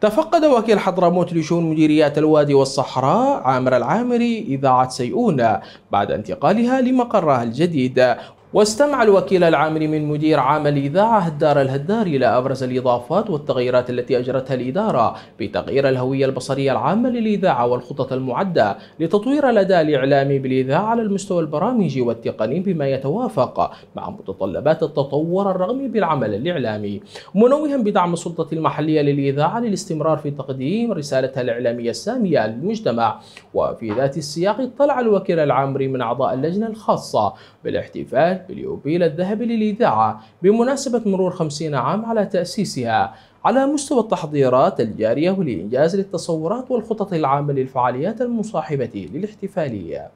تفقد وكيل حضرموت لشؤون مديريات الوادي والصحراء عامر العامري إذاعة سيئون بعد انتقالها لمقرها الجديد واستمع الوكيل العامري من مدير عام الإذاعة هدار الهدار إلى أبرز الإضافات والتغييرات التي أجرتها الإدارة بتغيير الهوية البصرية العامة للإذاعة والخطط المعدة لتطوير الأداء الإعلامي بالإذاعة على المستوى البرامجي والتقني بما يتوافق مع متطلبات التطور الرغمي بالعمل الإعلامي منوها بدعم السلطة المحلية للإذاعة للاستمرار في تقديم رسالتها الإعلامية السامية للمجتمع وفي ذات السياق اطلع الوكيل العامري من أعضاء اللجنة الخاصة بالاحتفال باليوبيل الذهبي للإذاعة بمناسبة مرور 50 عام على تأسيسها على مستوى التحضيرات الجارية والإنجاز للتصورات والخطط العامة للفعاليات المصاحبة للاحتفالية.